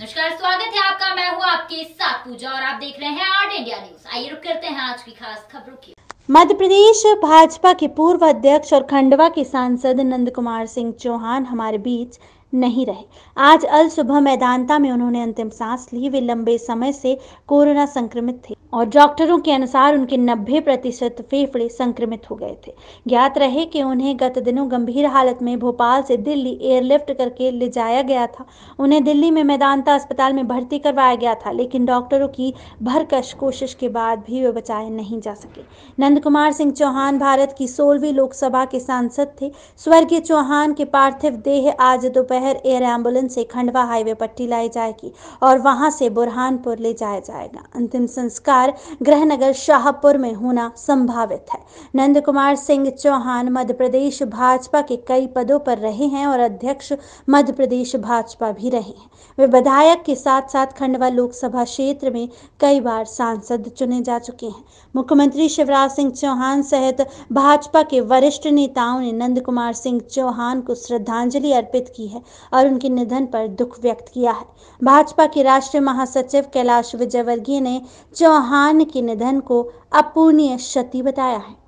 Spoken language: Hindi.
नमस्कार स्वागत है आपका मैं हूँ आपके साथ पूजा और आप देख रहे हैं आर्ट इंडिया न्यूज आइए रुक करते हैं आज की खास खबरों की मध्य प्रदेश भाजपा के पूर्व अध्यक्ष और खंडवा के सांसद नंद कुमार सिंह चौहान हमारे बीच नहीं रहे आज अल सुबह मैदानता में उन्होंने अंतिम सांस ली वे लंबे समय से कोरोना संक्रमित थे और डॉक्टरों के अनुसार उनके नब्बे प्रतिशत फेफड़े संक्रमित हो गए थे ज्ञात रहे कि उन्हें गत दिनों गंभीर हालत में भोपाल से दिल्ली एयरलिफ्ट करके ले जाया गया था उन्हें दिल्ली में मैदानता अस्पताल में भर्ती करवाया गया था लेकिन डॉक्टरों की भरकश कोशिश के बाद भी वे बचाए नहीं जा सके नंद कुमार सिंह चौहान भारत की सोलहवीं लोकसभा के सांसद थे स्वर्गीय चौहान के पार्थिव देह आज दोपहर शहर एयर एम्बुलेंस से खंडवा हाईवे पट्टी लाई जाएगी और वहां से बुरहानपुर ले जाया जाएगा अंतिम संस्कार गृहनगर शाहपुर में होना संभावित है नंद कुमार सिंह चौहान मध्य प्रदेश भाजपा के कई पदों पर रहे हैं और अध्यक्ष मध्य प्रदेश भाजपा भी रहे हैं वे विधायक के साथ साथ खंडवा लोकसभा क्षेत्र में कई बार सांसद चुने जा चुके हैं मुख्यमंत्री शिवराज सिंह चौहान सहित भाजपा के वरिष्ठ नेताओं ने नंद कुमार सिंह चौहान को श्रद्धांजलि अर्पित की है और उनके निधन पर दुख व्यक्त किया है भाजपा के राष्ट्रीय महासचिव कैलाश विजयवर्गीय ने चौहान के निधन को अपूर्णीय क्षति बताया है